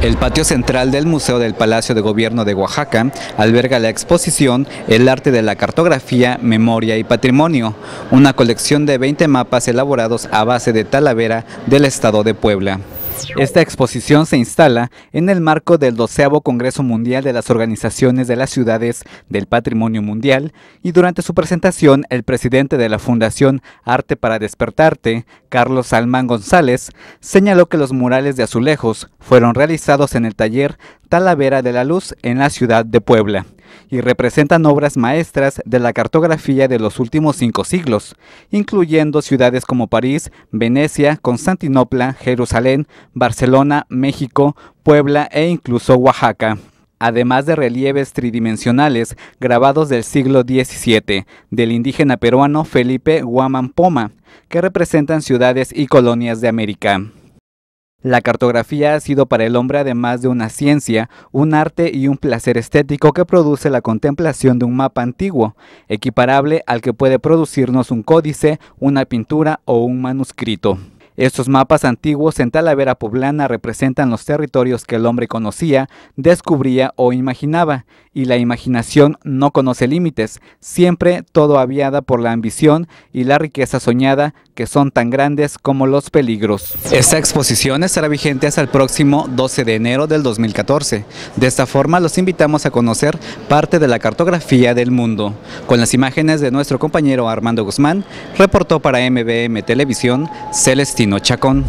El patio central del Museo del Palacio de Gobierno de Oaxaca alberga la exposición El arte de la cartografía, memoria y patrimonio, una colección de 20 mapas elaborados a base de talavera del estado de Puebla. Esta exposición se instala en el marco del 12 Congreso Mundial de las Organizaciones de las Ciudades del Patrimonio Mundial y durante su presentación el presidente de la Fundación Arte para Despertarte, Carlos Salmán González, señaló que los murales de azulejos fueron realizados en el taller Talavera de la Luz en la ciudad de Puebla y representan obras maestras de la cartografía de los últimos cinco siglos, incluyendo ciudades como París, Venecia, Constantinopla, Jerusalén, Barcelona, México, Puebla e incluso Oaxaca además de relieves tridimensionales grabados del siglo XVII del indígena peruano Felipe Guaman Poma, que representan ciudades y colonias de América. La cartografía ha sido para el hombre además de una ciencia, un arte y un placer estético que produce la contemplación de un mapa antiguo, equiparable al que puede producirnos un códice, una pintura o un manuscrito. Estos mapas antiguos en Talavera Poblana representan los territorios que el hombre conocía, descubría o imaginaba, y la imaginación no conoce límites, siempre todo aviada por la ambición y la riqueza soñada que son tan grandes como los peligros. Esta exposición estará vigente hasta el próximo 12 de enero del 2014. De esta forma los invitamos a conocer parte de la cartografía del mundo. Con las imágenes de nuestro compañero Armando Guzmán, reportó para MBM Televisión Celestino. No Chacón.